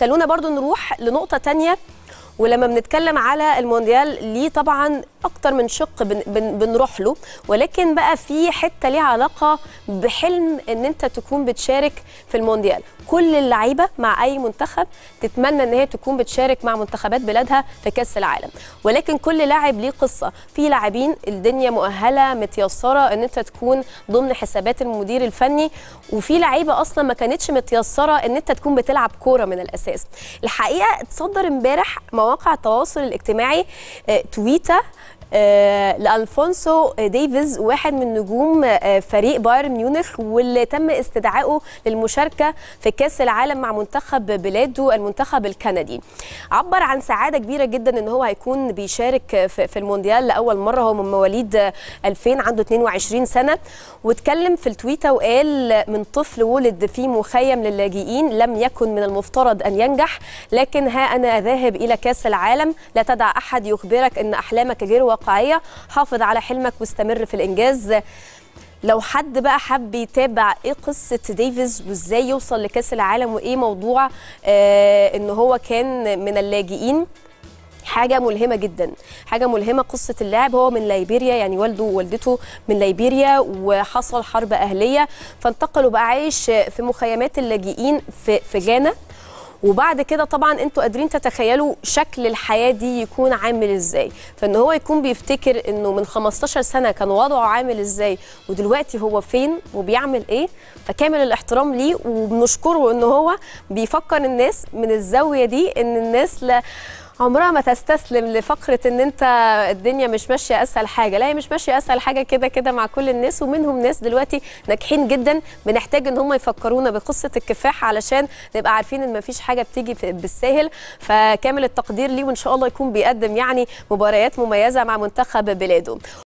خلونا برضو نروح لنقطة تانية ولما بنتكلم على المونديال ليه طبعا اكتر من شق بن بن بنروح له ولكن بقى في حته ليها علاقه بحلم ان انت تكون بتشارك في المونديال كل اللعيبه مع اي منتخب تتمنى ان هي تكون بتشارك مع منتخبات بلادها في كاس العالم ولكن كل لاعب ليه قصه في لاعبين الدنيا مؤهله متيسره ان انت تكون ضمن حسابات المدير الفني وفي لعيبه اصلا ما كانتش متيسره ان انت تكون بتلعب كوره من الاساس الحقيقه اتصدر امبارح مواقع التواصل الاجتماعي آه، تويته آه، لالفونسو ديفيز واحد من نجوم آه، فريق بايرن ميونخ واللي تم استدعائه للمشاركه في كاس العالم مع منتخب بلاده المنتخب الكندي عبر عن سعاده كبيره جدا ان هو هيكون بيشارك في المونديال لاول مره هو من مواليد 2000 عنده 22 سنه واتكلم في التويته وقال من طفل ولد في مخيم للاجئين لم يكن من المفترض ان ينجح لكن ها انا ذاهب الى كاس العالم لا تدع احد يخبرك ان احلامك غير واقعيه حافظ على حلمك واستمر في الانجاز لو حد بقى حب يتابع ايه قصه ديفيز وازاي يوصل لكاس العالم وايه موضوع آه ان هو كان من اللاجئين حاجه ملهمه جدا حاجه ملهمه قصه اللاعب هو من ليبيريا يعني والده ووالدته من ليبيريا وحصل حرب اهليه فانتقلوا بقى عايش في مخيمات اللاجئين في في جانا وبعد كده طبعا انتوا قادرين تتخيلوا شكل الحياه دي يكون عامل ازاي فان هو يكون بيفتكر انه من 15 سنه كان وضعه عامل ازاي ودلوقتي هو فين وبيعمل ايه فكامل الاحترام ليه وبنشكره ان هو بيفكر الناس من الزاويه دي ان الناس لا عمرها ما تستسلم لفقره ان انت الدنيا مش ماشيه اسهل حاجه لا هي مش ماشيه اسهل حاجه كده كده مع كل الناس ومنهم ناس دلوقتي ناجحين جدا بنحتاج ان هم يفكرونا بقصه الكفاح علشان نبقى عارفين ان مفيش حاجه بتيجي بالساهل فكامل التقدير ليه وان شاء الله يكون بيقدم يعني مباريات مميزه مع منتخب بلاده